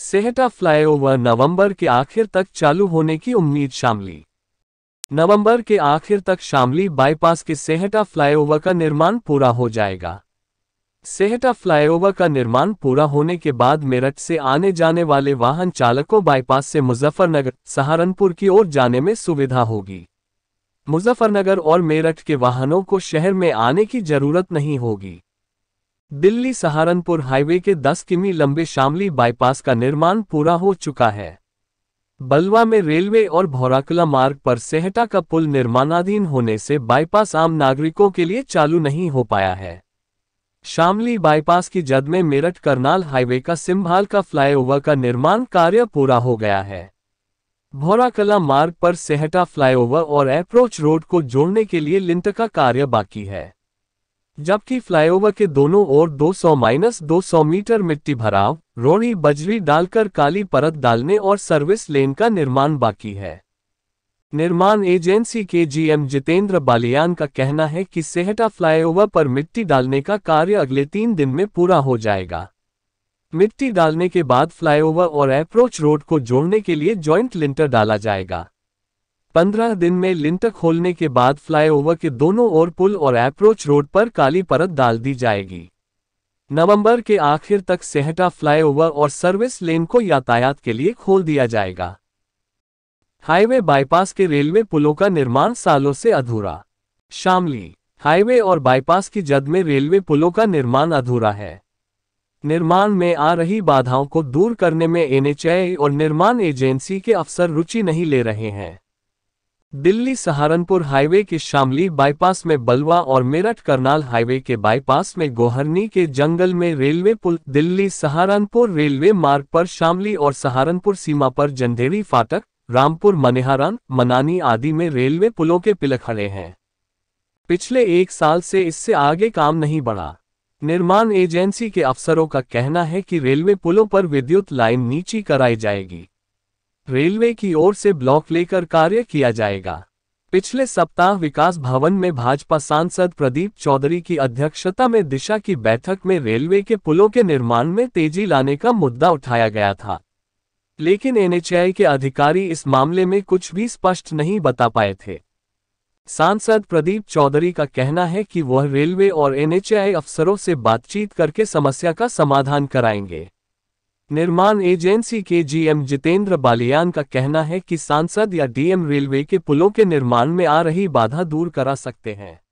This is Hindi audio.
सेहटा फ्लाईओवर नवंबर के आखिर तक चालू होने की उम्मीद शामली नवंबर के आखिर तक शामली बाईपास के सेहटा फ्लाईओवर का निर्माण पूरा हो जाएगा सेहटा फ्लाईओवर का निर्माण पूरा होने के बाद मेरठ से आने जाने वाले वाहन चालकों बाईपास से मुजफ्फरनगर सहारनपुर की ओर जाने में सुविधा होगी मुजफ्फरनगर और मेरठ के वाहनों को शहर में आने की जरूरत नहीं होगी दिल्ली सहारनपुर हाईवे के 10 किमी लंबे शामली बाईपास का निर्माण पूरा हो चुका है बलवा में रेलवे और भौराकुला मार्ग पर सेहटा का पुल निर्माणाधीन होने से बाईपास आम नागरिकों के लिए चालू नहीं हो पाया है शामली बाईपास की जद में मेरठ करनाल हाईवे का सिंभाल का फ्लाईओवर का निर्माण कार्य पूरा हो गया है भौराकला मार्ग पर सेहटा फ्लाईओवर और एप्रोच रोड को जोड़ने के लिए लिंट का कार्य बाकी है जबकि फ्लाईओवर के दोनों ओर 200 माइनस दो मीटर मिट्टी भराव रोड़ी बजरी डालकर काली परत डालने और सर्विस लेन का निर्माण बाकी है निर्माण एजेंसी के जीएम जितेंद्र बालियान का कहना है कि सेहटा फ्लाईओवर पर मिट्टी डालने का कार्य अगले तीन दिन में पूरा हो जाएगा मिट्टी डालने के बाद फ्लाईओवर और अप्रोच रोड को जोड़ने के लिए ज्वाइंट लिंटर डाला जाएगा पंद्रह दिन में लिंटक खोलने के बाद फ्लाईओवर के दोनों ओर पुल और अप्रोच रोड पर काली परत डाल दी जाएगी नवंबर के आखिर तक सेहटा फ्लाईओवर और सर्विस लेन को यातायात के लिए खोल दिया जाएगा हाईवे बाईपास के रेलवे पुलों का निर्माण सालों से अधूरा शामली हाईवे और बाईपास की जद में रेलवे पुलों का निर्माण अधूरा है निर्माण में आ रही बाधाओं को दूर करने में एनएचए और निर्माण एजेंसी के अफसर रुचि नहीं ले रहे हैं दिल्ली सहारनपुर हाईवे के शामली बाईपास में बलवा और मेरठ करनाल हाईवे के बाईपास में गोहरनी के जंगल में रेलवे पुल दिल्ली सहारनपुर रेलवे मार्ग पर शामली और सहारनपुर सीमा पर जंधेरी फाटक रामपुर मनेहारान मनानी आदि में रेलवे पुलों के पिलक खड़े हैं पिछले एक साल से इससे आगे काम नहीं बढ़ा निर्माण एजेंसी के अफसरों का कहना है कि रेलवे पुलों पर विद्युत लाइन नीची कराई जाएगी रेलवे की ओर से ब्लॉक लेकर कार्य किया जाएगा पिछले सप्ताह विकास भवन में भाजपा सांसद प्रदीप चौधरी की अध्यक्षता में दिशा की बैठक में रेलवे के पुलों के निर्माण में तेजी लाने का मुद्दा उठाया गया था लेकिन एनएचआई के अधिकारी इस मामले में कुछ भी स्पष्ट नहीं बता पाए थे सांसद प्रदीप चौधरी का कहना है कि वह रेलवे और एनएचआई अफसरों से बातचीत करके समस्या का समाधान कराएंगे निर्माण एजेंसी के जीएम जितेंद्र बालियान का कहना है कि सांसद या डीएम रेलवे के पुलों के निर्माण में आ रही बाधा दूर करा सकते हैं